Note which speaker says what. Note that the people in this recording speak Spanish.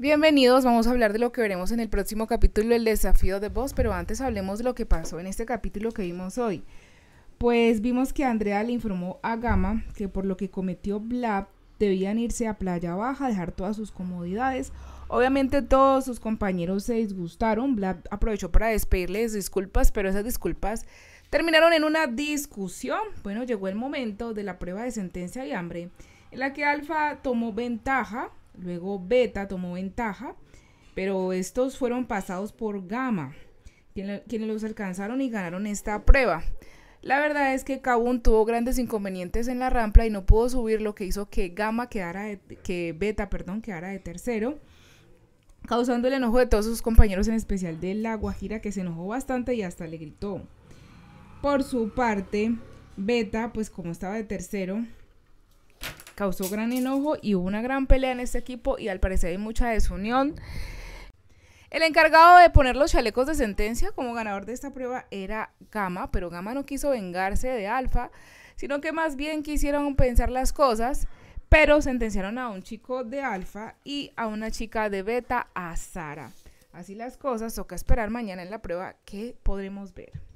Speaker 1: Bienvenidos, vamos a hablar de lo que veremos en el próximo capítulo, el desafío de voz, pero antes hablemos de lo que pasó en este capítulo que vimos hoy. Pues vimos que Andrea le informó a Gama que por lo que cometió Blab debían irse a Playa Baja, dejar todas sus comodidades. Obviamente todos sus compañeros se disgustaron, Blab aprovechó para despedirles disculpas, pero esas disculpas terminaron en una discusión. Bueno, llegó el momento de la prueba de sentencia y hambre, en la que Alfa tomó ventaja Luego Beta tomó ventaja, pero estos fueron pasados por Gama, quienes los alcanzaron y ganaron esta prueba. La verdad es que Kabun tuvo grandes inconvenientes en la rampa y no pudo subir, lo que hizo que Gama quedara que Beta, perdón, quedara de tercero, causando el enojo de todos sus compañeros, en especial de La Guajira, que se enojó bastante y hasta le gritó. Por su parte, Beta, pues como estaba de tercero, causó gran enojo y hubo una gran pelea en este equipo y al parecer hay mucha desunión. El encargado de poner los chalecos de sentencia como ganador de esta prueba era Gama, pero Gama no quiso vengarse de Alfa, sino que más bien quisieron pensar las cosas, pero sentenciaron a un chico de Alfa y a una chica de Beta, a Sara. Así las cosas, toca esperar mañana en la prueba que podremos ver.